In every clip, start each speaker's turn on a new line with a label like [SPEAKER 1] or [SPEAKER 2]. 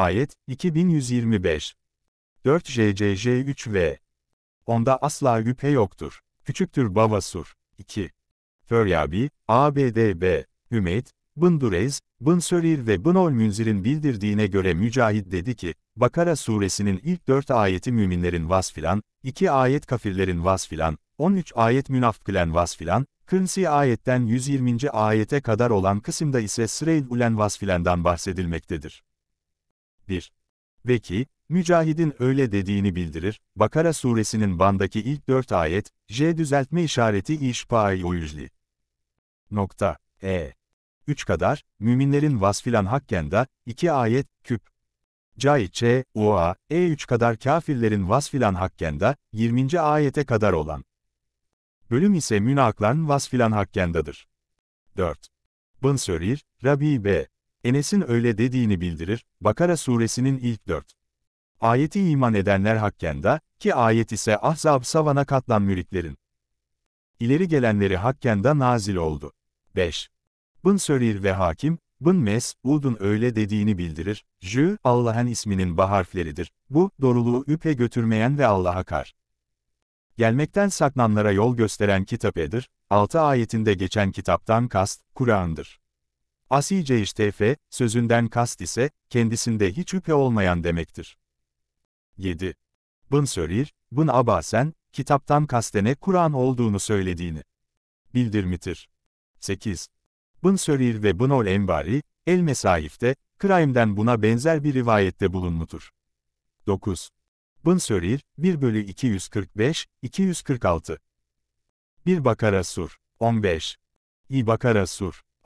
[SPEAKER 1] Ayet 2125 4 JCJ 3 v Onda asla güpe yoktur. Küçüktür Bavasur. 2. Föryabi, ABDB, Hümeyt, Bın Dureyz, Bın Sörir ve Bın Münzir'in bildirdiğine göre Mücahit dedi ki, Bakara suresinin ilk 4 ayeti müminlerin vasfilan, 2 ayet kafirlerin vasfilan, 13 ayet münafıklen vasfilan, 40. ayetten 120. ayete kadar olan kısımda ise sıreyl ulen vasfilendan bahsedilmektedir. 1. Ve ki, Mücahid'in öyle dediğini bildirir, Bakara suresinin bandaki ilk 4 ayet, J düzeltme işareti işpai uyuzli. Nokta. E. 3 kadar, müminlerin vasfilan hakkenda, 2 ayet, küp. Cahit Ç, Ua, E3 kadar kafirlerin vasfilan hakkenda, 20. ayete kadar olan. Bölüm ise münakların vasfilan hakkendadır. 4. Bın Sörir, Rabi B. Enes'in öyle dediğini bildirir, Bakara suresinin ilk 4. Ayeti iman edenler hakkında, ki ayet ise Ahzab savana katlan müritlerin. İleri gelenleri hakkında nazil oldu. 5. Bın Sörir ve Hakim, Bın Mes, Ud'un öyle dediğini bildirir, Jü, Allah'ın isminin baharfleridir, bu, doruluğu üpe götürmeyen ve Allah'a kar. Gelmekten saklananlara yol gösteren kitap edir, 6 ayetinde geçen kitaptan kast, Kur'an'dır. Asice iştefe, sözünden kast ise, kendisinde hiç şüphe olmayan demektir. 7. Bın sörir, bın abasen, kitaptan kastene Kur'an olduğunu söylediğini bildirmitir. 8. Bın sörir ve bın ol envari, el mesaifte, Kraim'den buna benzer bir rivayette bulunmuştur. 9. Bın sörir, 1 bölü 245, 246. Bir Bakara Sur, 15. İ Bakara Sur,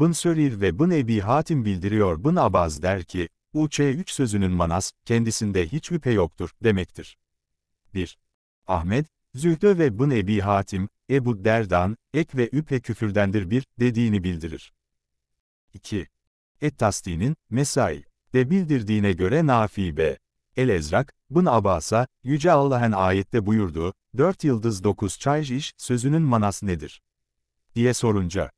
[SPEAKER 1] Bın Sörir ve Bın Ebi Hatim bildiriyor Bın Abaz der ki, UC3 sözünün manas, kendisinde hiç üpe yoktur, demektir. 1. Ahmet, Zühdö ve Bın Ebi Hatim, Ebu Derdan, ek ve üpe küfürdendir bir, dediğini bildirir. 2. Et-Tasdi'nin, Mesai, de bildirdiğine göre Nafi B. El-Ezrak, Bın abasa Yüce Allah'ın ayette buyurduğu, dört yıldız dokuz çay iş, sözünün manas nedir? diye sorunca,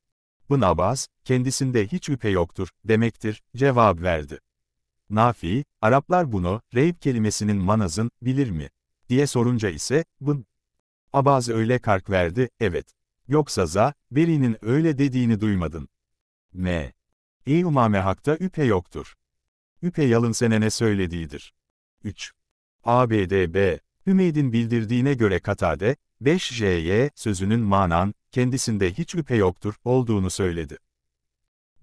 [SPEAKER 1] bu Nabaz, kendisinde hiç üpe yoktur, demektir, cevap verdi. Nafi, Araplar bunu, reyb kelimesinin manazın, bilir mi? diye sorunca ise, bın. Abaz öyle kark verdi, evet. Yoksa za, Beri'nin öyle dediğini duymadın. Ne? Ey umame hakta üpe yoktur. Üpe yalın senene söylediğidir. 3. ABDB, Hümeyd'in bildirdiğine göre Katade, 5JY sözünün manan, kendisinde hiç üpe yoktur, olduğunu söyledi.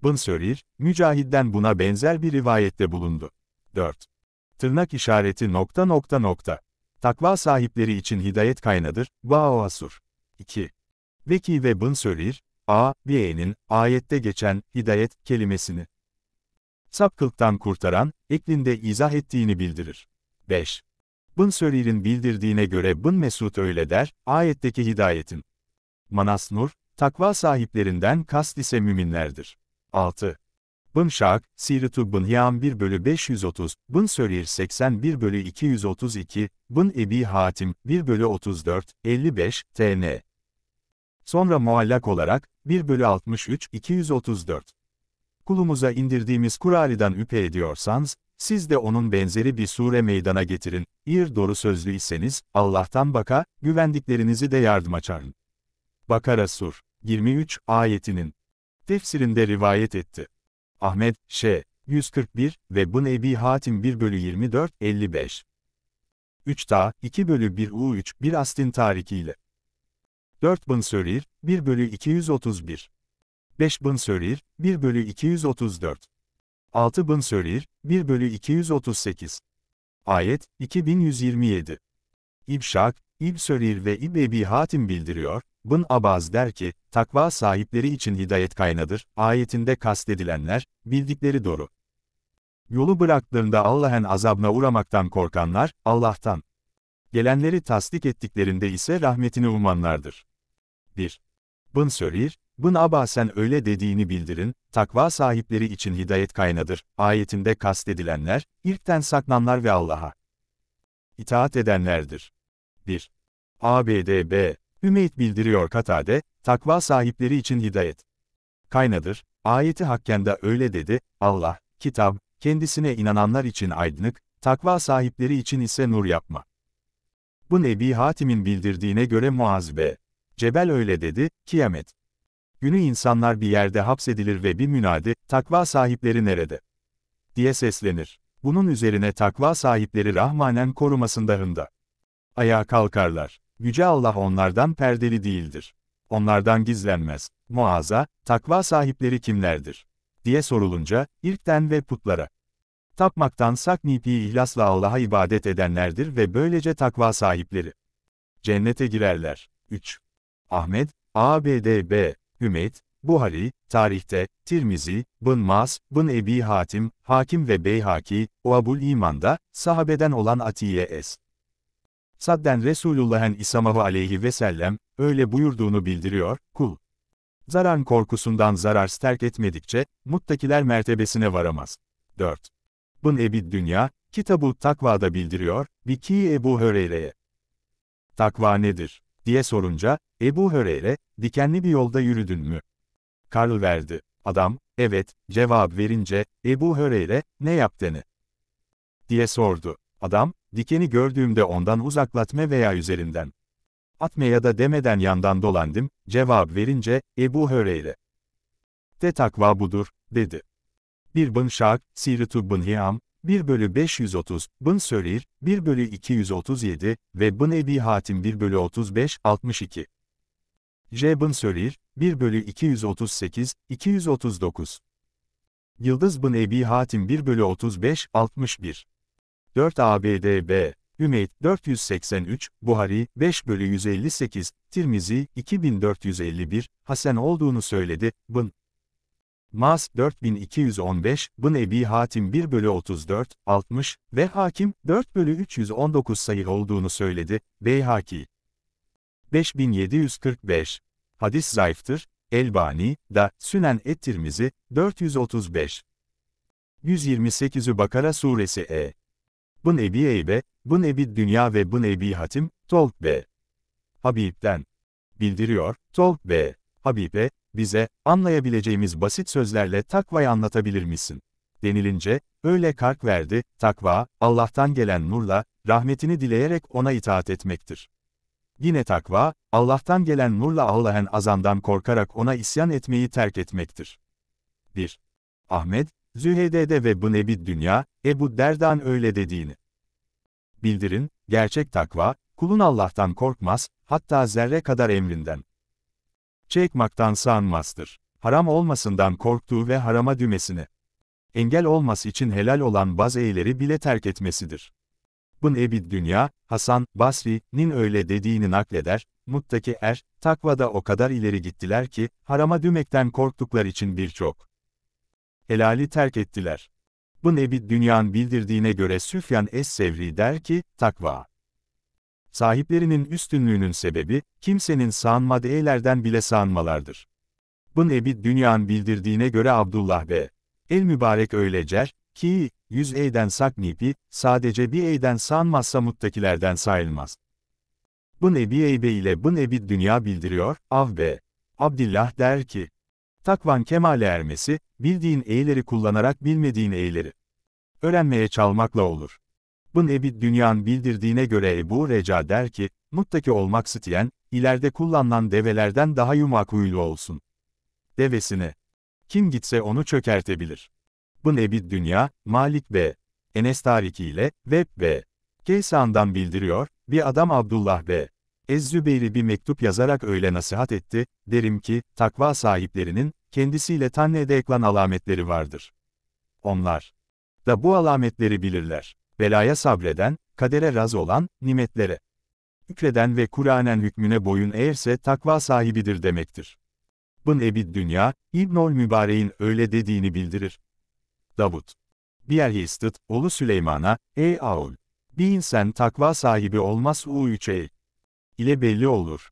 [SPEAKER 1] Bınsorir, Mücahid'den buna benzer bir rivayette bulundu. 4. Tırnak işareti nokta nokta nokta. Takva sahipleri için hidayet kaynadır, Vao Asur. 2. Veki ve Bınsorir, A, V'nin, ayette geçen, hidayet, kelimesini. Sapkılıktan kurtaran, eklinde izah ettiğini bildirir. 5. Bın Sörir'in bildirdiğine göre Bın mesut öyle der, ayetteki hidayetin Manas Nur, takva sahiplerinden kast ise müminlerdir. 6. Bın Şak, Siritü Bın 1 bölü 530, Bın Sörir 81 bölü 232, Bın Ebi Hatim 1 bölü 34, 55, TN. Sonra muallak olarak, 1 bölü 63, 234. Kulumuza indirdiğimiz Kur'an'dan üpe ediyorsanız, siz de onun benzeri bir sure meydana getirin, İr doğru sözlü iseniz, Allah'tan baka, güvendiklerinizi de yardıma çağırın. Bakara Sur 23 ayetinin tefsirinde rivayet etti. Ahmet, Ş. 141 ve bu Nebi Hatim 1 bölü 24, 55. 3 Ta, 2 bölü 1 U3, 1 Astin tarikiyle. 4 Bın Sörir, 1 bölü 231. 5 Bın Sörir, 1 bölü 234. 6 Bın Sörir, 1 bölü 238. Ayet, 2127. İbşak, İbsörir ve İbebi Hatim bildiriyor, Bın Abaz der ki, takva sahipleri için hidayet kaynadır, ayetinde kastedilenler, bildikleri doğru. Yolu bıraktığında Allah'ın azabına uğramaktan korkanlar, Allah'tan. Gelenleri tasdik ettiklerinde ise rahmetini umanlardır. 1. Bın Sörir, Bın Abasen öyle dediğini bildirin, takva sahipleri için hidayet kaynadır, ayetinde kastedilenler, irkten saklananlar ve Allah'a itaat edenlerdir. 1. ABDB, Hümeyt bildiriyor Katade, takva sahipleri için hidayet. Kaynadır, ayeti hakkında öyle dedi, Allah, kitap, kendisine inananlar için aydınlık, takva sahipleri için ise nur yapma. Bu Nebi Hatim'in bildirdiğine göre Muaz ve Cebel öyle dedi, kıyamet. Günü insanlar bir yerde hapsedilir ve bir münadi, takva sahipleri nerede? diye seslenir. Bunun üzerine takva sahipleri Rahmanen korumasındahında. Ayağa kalkarlar. Yüce Allah onlardan perdeli değildir. Onlardan gizlenmez. Muaza, takva sahipleri kimlerdir? diye sorulunca, irkten ve putlara. Tapmaktan saknipi ihlasla Allah'a ibadet edenlerdir ve böylece takva sahipleri. Cennete girerler. 3. Ahmet, ABDB, Hümet, Buhari, tarihte, Tirmizi, Bın Mas, Bın Ebi Hatim, Hakim ve Beyhaki, Oabul İman'da, sahabeden olan Atiye Es. Sadden Resulullah'ın İsamahu aleyhi ve sellem, öyle buyurduğunu bildiriyor, kul. Zarar korkusundan zarar terk etmedikçe, muttakiler mertebesine varamaz. 4. Bun Ebid Dünya, Kitabu Takva'da bildiriyor, Viki Ebu Höreyre'ye. Takva nedir? diye sorunca, Ebu Höreyre, dikenli bir yolda yürüdün mü? Karl verdi. Adam, evet, cevap verince, Ebu Höreyre, ne yaptığını? diye sordu. Adam, dikeni gördüğümde ondan uzaklatma veya üzerinden. Atma ya da demeden yandan dolandım, cevap verince, Ebu Höreyre. De takva budur, dedi. Bir bın şak, siritu bın hiyam, 1 bölü 530, bın sörir, 1 bölü 237 ve bın ebi hatim 1 bölü 35, 62. J bın sörir, 1 bölü 238, 239. Yıldız bın ebi hatim 1 bölü 35, 61. 4 ABDB, Hümeyt 483, Buhari 5 bölü 158, Tirmizi 2451, Hasan olduğunu söyledi, Bın. Mas 4215, Bın Ebi Hatim 1 bölü 34, 60 ve Hakim 4 bölü 319 sayı olduğunu söyledi, Beyhaki. 5745. Hadis zayıftır, Elbani, da, Sünen Ettirmizi, 435. 128'ü Bakara Suresi E. Bun nebi Eybe, bun nebi Dünya ve bun nebi Hatim, Tolk ve Habib'den bildiriyor, Tolk ve Habib'e, bize, anlayabileceğimiz basit sözlerle takvayı anlatabilir misin? denilince, öyle kark verdi, takva, Allah'tan gelen nurla, rahmetini dileyerek ona itaat etmektir. Yine takva, Allah'tan gelen nurla Allah'ın azandan korkarak ona isyan etmeyi terk etmektir. 1. Ahmet Zühedede ve bu nebi dünya, Ebu Derdan öyle dediğini. Bildirin, gerçek takva, kulun Allah'tan korkmaz, hatta zerre kadar emrinden. Çekmaktan sağınmazdır. Haram olmasından korktuğu ve harama dümesini Engel olması için helal olan bazı eyleri bile terk etmesidir. Bun Ebid Dünya, Hasan, Basri'nin öyle dediğini nakleder, muttaki er, takvada o kadar ileri gittiler ki, harama dümekten korktuklar için birçok helali terk ettiler. Bu Nebi Dünyan bildirdiğine göre Süfyan Es-Sevri der ki, takva. Sahiplerinin üstünlüğünün sebebi, kimsenin sağınmadığı eylerden bile sağınmalardır. Bun Ebi Dünyan bildirdiğine göre Abdullah ve El Mübarek öylecer, ki, yüz eyden saknipi, sadece bir eyden sağınmazsa muttakilerden sayılmaz. Bun Ebi Eybe ile Bun Ebi Dünya bildiriyor, Av ve Abdillah der ki, Takvan kemale ermesi, bildiğin eğileri kullanarak bilmediğin eğileri. Öğrenmeye çalmakla olur. Bun Ebit Dünyan bildirdiğine göre Ebu Reca der ki, muttaki olmak isteyen, ileride kullanılan develerden daha yumak huylu olsun. Devesini Kim gitse onu çökertebilir. Bun Ebit Dünya, Malik B. Enes Tariki ile, Web B. Kaysan'dan bildiriyor, bir adam Abdullah B ez bir mektup yazarak öyle nasihat etti, derim ki, takva sahiplerinin, kendisiyle Tanne'de eklan alametleri vardır. Onlar da bu alametleri bilirler. Belaya sabreden, kadere raz olan, nimetlere hükreden ve Kur'anen hükmüne boyun eğerse takva sahibidir demektir. Bın Ebid Dünya, İbnül Mübareğin öyle dediğini bildirir. Davut. Diğer Hestit, oğlu Süleyman'a, ey Aul! Bir insan takva sahibi olmaz u 3 ey ile belli olur.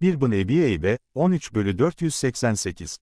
[SPEAKER 1] 1 bu nevi eybe, 13 bölü 488.